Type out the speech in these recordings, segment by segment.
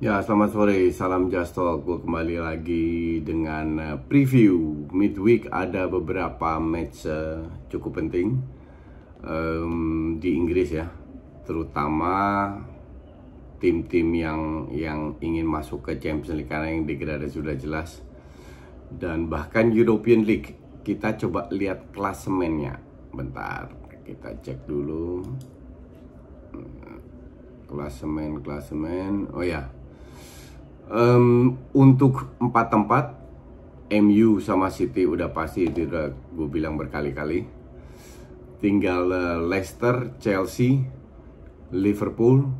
Ya, selamat sore. Salam Just Talk. Gue kembali lagi dengan eh, preview midweek. Ada beberapa match eh, cukup penting um, di Inggris ya, terutama tim-tim yang yang ingin masuk ke Champions League karena yang degradasi sudah jelas dan bahkan European League. Kita coba lihat klasemennya. Bentar, kita cek dulu. Hmm, klasemen, klasemen. Oh ya, um, untuk empat tempat MU sama City udah pasti itu udah gue bilang berkali-kali tinggal uh, Leicester, Chelsea, Liverpool,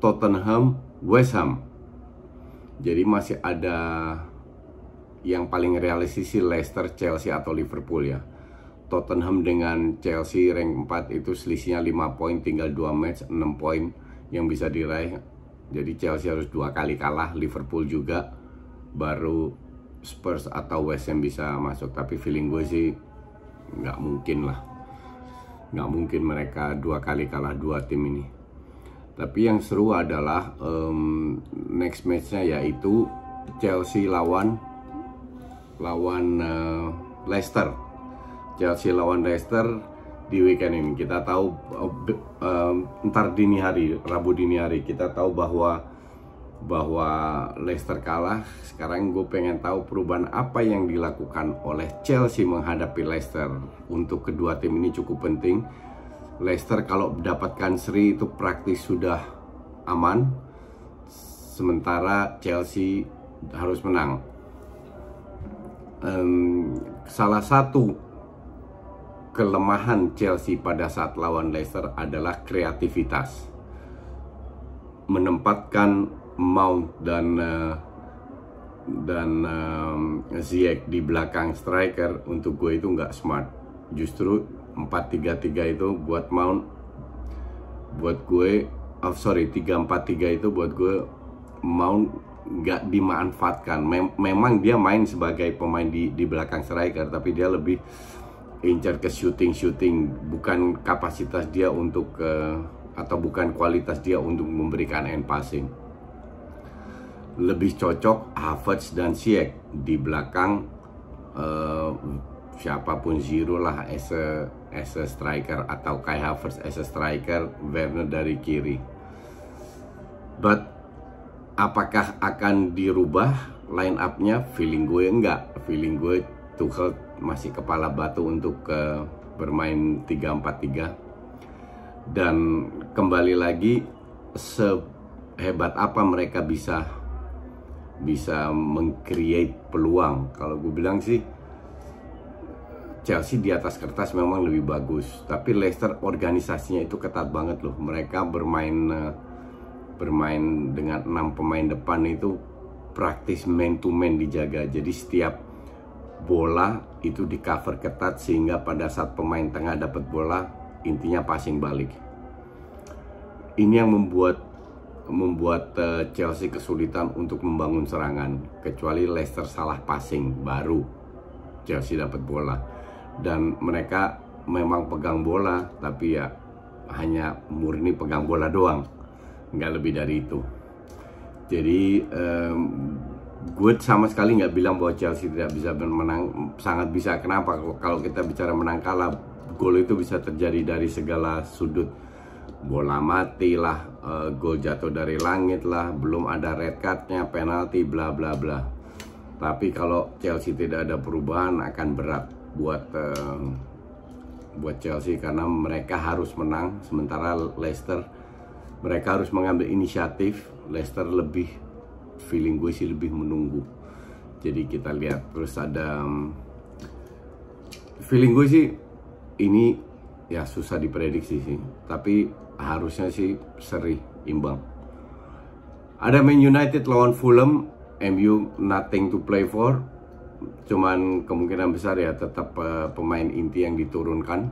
Tottenham, West Ham jadi masih ada yang paling realistis sih Leicester, Chelsea atau Liverpool ya Tottenham dengan Chelsea rank 4 itu selisihnya 5 poin tinggal 2 match 6 poin yang bisa diraih jadi Chelsea harus dua kali kalah, Liverpool juga baru Spurs atau West Ham bisa masuk. Tapi feeling gue sih nggak mungkin lah, nggak mungkin mereka dua kali kalah dua tim ini. Tapi yang seru adalah um, next matchnya yaitu Chelsea lawan lawan uh, Leicester. Chelsea lawan Leicester di weekend ini. Kita tahu uh, ntar dini hari, Rabu dini hari kita tahu bahwa bahwa Leicester kalah. Sekarang gue pengen tahu perubahan apa yang dilakukan oleh Chelsea menghadapi Leicester. Untuk kedua tim ini cukup penting. Leicester kalau mendapatkan seri itu praktis sudah aman. Sementara Chelsea harus menang. Um, salah satu kelemahan Chelsea pada saat lawan Leicester adalah kreativitas. Menempatkan Mount dan uh, dan um, Ziyech di belakang striker untuk gue itu nggak smart. Justru 4-3-3 itu buat Mount buat gue oh sorry 3-4-3 itu buat gue Mount nggak dimanfaatkan. Mem memang dia main sebagai pemain di di belakang striker tapi dia lebih incar ke shooting-shooting bukan kapasitas dia untuk uh, atau bukan kualitas dia untuk memberikan end passing. Lebih cocok Havertz dan Sieg di belakang uh, siapapun Zero lah as a, as a striker atau Kai Havertz as a striker, Werner dari kiri. But apakah akan dirubah line up-nya? Feeling gue enggak. Feeling gue Tuchel masih kepala batu untuk ke eh, bermain 3-4-3 dan kembali lagi sehebat apa mereka bisa bisa mengcreate peluang kalau gue bilang sih Chelsea di atas kertas memang lebih bagus tapi Leicester organisasinya itu ketat banget loh mereka bermain eh, bermain dengan enam pemain depan itu praktis man to man dijaga jadi setiap bola itu di cover ketat sehingga pada saat pemain tengah dapat bola intinya passing balik. Ini yang membuat membuat eh, Chelsea kesulitan untuk membangun serangan kecuali Leicester salah passing baru Chelsea dapat bola dan mereka memang pegang bola tapi ya hanya murni pegang bola doang nggak lebih dari itu jadi gue sama sekali nggak bilang bahwa Chelsea tidak bisa menang, sangat bisa. Kenapa? Kalau kita bicara menang kalah, gol itu bisa terjadi dari segala sudut. Bola mati lah, uh, gol jatuh dari langit lah, belum ada red cardnya, penalti, bla bla bla. Tapi kalau Chelsea tidak ada perubahan akan berat buat uh, buat Chelsea karena mereka harus menang. Sementara Leicester mereka harus mengambil inisiatif. Leicester lebih feeling gue sih lebih menunggu jadi kita lihat terus ada mm, feeling gue sih ini ya susah diprediksi sih tapi harusnya sih seri imbang ada Man United lawan Fulham MU nothing to play for cuman kemungkinan besar ya tetap uh, pemain inti yang diturunkan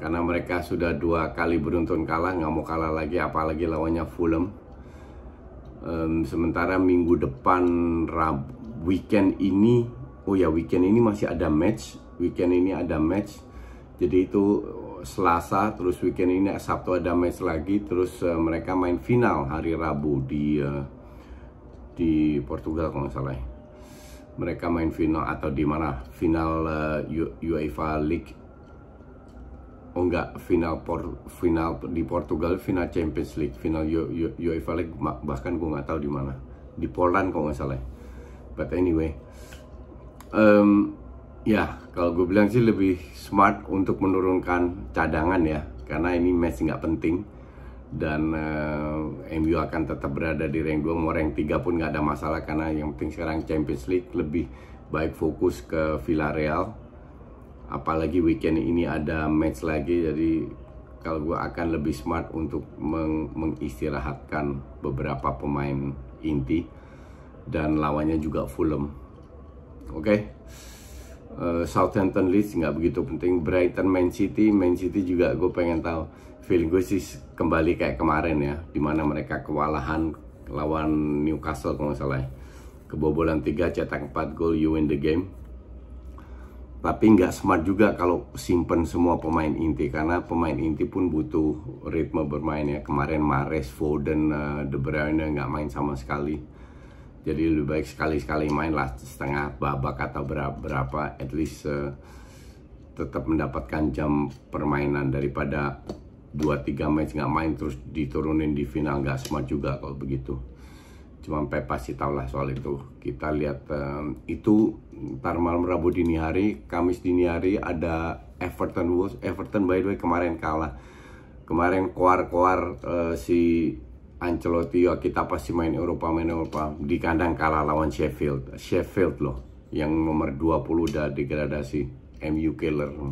karena mereka sudah dua kali beruntun kalah nggak mau kalah lagi apalagi lawannya Fulham um, sementara minggu depan Rab weekend ini oh ya weekend ini masih ada match weekend ini ada match jadi itu eh, Selasa terus weekend ini Sabtu ada match lagi terus uh, mereka main final hari Rabu di uh, di Portugal kalau nggak salah ya. mereka main final atau di mana final uh, UEFA League oh enggak final por, final di Portugal final Champions League final UEFA League bahkan gue nggak tahu di mana di Poland kalau nggak salah ya. but anyway um, ya kalau gue bilang sih lebih smart untuk menurunkan cadangan ya karena ini match nggak penting dan uh, eh, MU akan tetap berada di rank 2 mau rank 3 pun nggak ada masalah karena yang penting sekarang Champions League lebih baik fokus ke Villarreal apalagi weekend ini ada match lagi jadi kalau gue akan lebih smart untuk meng mengistirahatkan beberapa pemain inti dan lawannya juga Fulham oke okay? uh, eh, Southampton Leeds nggak begitu penting Brighton Man City Man City juga gue pengen tahu feeling gue sih kembali kayak kemarin ya dimana mereka kewalahan lawan Newcastle kalau nggak salah ya. kebobolan 3 cetak 4 gol you win the game tapi nggak smart juga kalau simpen semua pemain inti karena pemain inti pun butuh ritme bermain ya kemarin Mares, Foden, uh, De Bruyne nggak main sama sekali jadi lebih baik sekali-sekali main lah setengah babak atau berapa at least uh, tetap mendapatkan jam permainan daripada 2-3 match nggak main terus diturunin di final nggak smart juga kalau begitu cuma Pep pasti tahu lah soal itu kita lihat um, itu ntar malam Rabu dini hari Kamis dini hari ada Everton Wolves Everton by the way kemarin kalah kemarin koar-koar uh, eh, si Ancelotti ya kita pasti main Eropa main Eropa di kandang kalah lawan Sheffield Sheffield loh yang nomor 20 udah degradasi MU killer uh,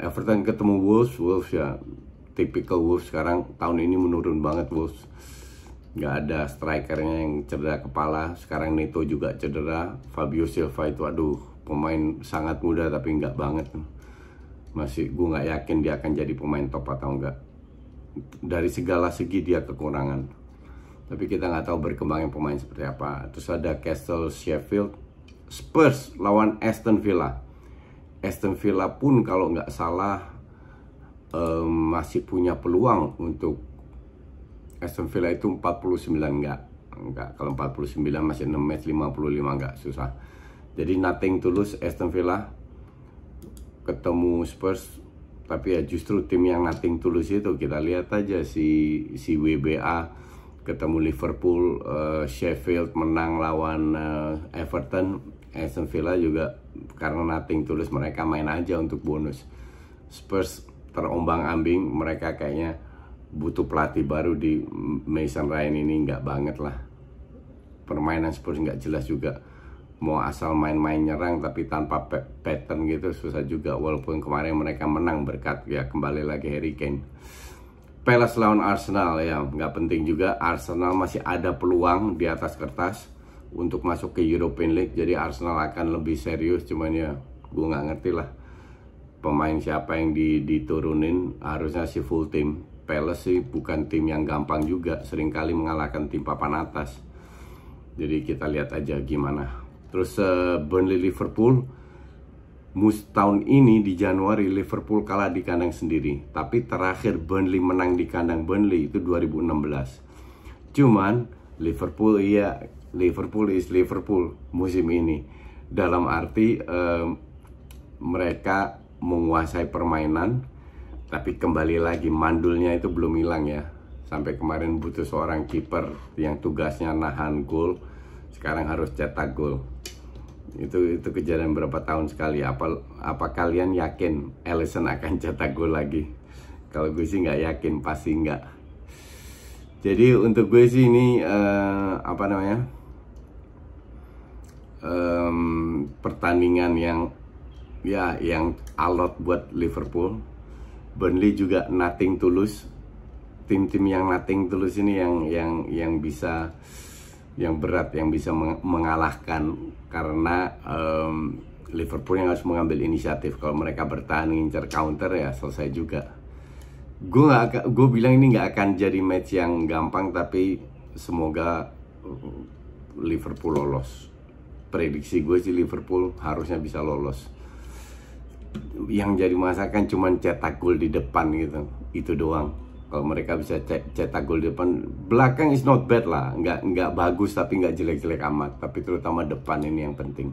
Everton ketemu Wolves Wolves ya tipikal Wolves sekarang tahun ini menurun banget Wolves nggak ada strikernya yang cedera kepala sekarang Neto juga cedera Fabio Silva itu aduh pemain sangat muda tapi nggak banget masih gue nggak yakin dia akan jadi pemain top atau enggak dari segala segi dia kekurangan tapi kita nggak tahu berkembangnya pemain seperti apa terus ada Castle Sheffield Spurs lawan Aston Villa Aston Villa pun kalau nggak salah um, masih punya peluang untuk Aston Villa itu 49 enggak enggak kalau 49 masih 6 match 55 enggak susah jadi nothing tulus Aston Villa ketemu Spurs tapi ya justru tim yang nothing tulus itu kita lihat aja si si WBA ketemu Liverpool, uh, Sheffield menang lawan uh, Everton, Aston Villa juga karena nothing tulus mereka main aja untuk bonus. Spurs terombang ambing mereka kayaknya butuh pelatih baru di Mason Ryan ini nggak banget lah. Permainan Spurs nggak jelas juga. Mau asal main-main nyerang tapi tanpa pattern gitu susah juga. Walaupun kemarin mereka menang berkat ya kembali lagi Harry Kane. Palace lawan Arsenal ya nggak penting juga. Arsenal masih ada peluang di atas kertas untuk masuk ke European League. Jadi Arsenal akan lebih serius cuman ya gue nggak ngerti lah pemain siapa yang diturunin harusnya si full team Palace sih bukan tim yang gampang juga seringkali mengalahkan tim papan atas jadi kita lihat aja gimana terus uh, Burnley Liverpool mus tahun ini di Januari Liverpool kalah di kandang sendiri tapi terakhir Burnley menang di kandang Burnley itu 2016 cuman Liverpool iya Liverpool is Liverpool musim ini dalam arti uh, mereka menguasai permainan tapi kembali lagi mandulnya itu belum hilang ya. Sampai kemarin butuh seorang kiper yang tugasnya nahan gol, sekarang harus cetak gol. Itu itu kejadian berapa tahun sekali. Apa apa kalian yakin Ellison akan cetak gol lagi? Kalau gue sih nggak yakin, pasti nggak. Jadi untuk gue sih ini uh, apa namanya? Um, pertandingan yang ya yang alot buat Liverpool Burnley juga nothing tulus tim-tim yang nothing tulus ini yang yang yang bisa yang berat yang bisa mengalahkan karena um, Liverpool yang harus mengambil inisiatif kalau mereka bertahan ngincer counter ya selesai juga gue gak gue bilang ini nggak akan jadi match yang gampang tapi semoga Liverpool lolos prediksi gue sih Liverpool harusnya bisa lolos yang jadi masakan cuma cetak gol di depan gitu itu doang kalau mereka bisa cetak gol di depan belakang is not bad lah nggak nggak bagus tapi nggak jelek-jelek amat tapi terutama depan ini yang penting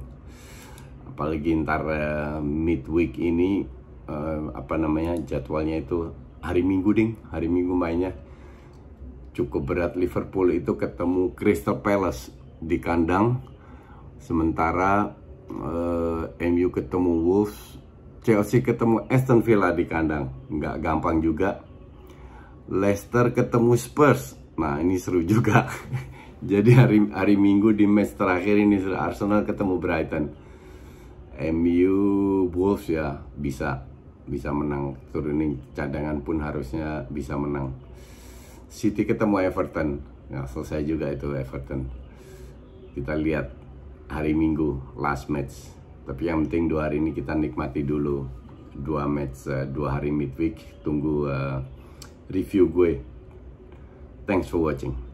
apalagi ntar uh, midweek ini uh, apa namanya jadwalnya itu hari minggu ding hari minggu mainnya cukup berat Liverpool itu ketemu Crystal Palace di kandang sementara uh, eh, MU ketemu Wolves Chelsea ketemu Aston Villa di kandang nggak gampang juga Leicester ketemu Spurs nah ini seru juga jadi hari hari Minggu di match terakhir ini Arsenal ketemu Brighton MU Wolves ya bisa bisa menang turunin cadangan pun harusnya bisa menang City ketemu Everton nah, selesai juga itu Everton kita lihat hari Minggu last match tapi yang penting dua hari ini kita nikmati dulu dua match uh, dua hari midweek. Tunggu uh, review gue. Thanks for watching.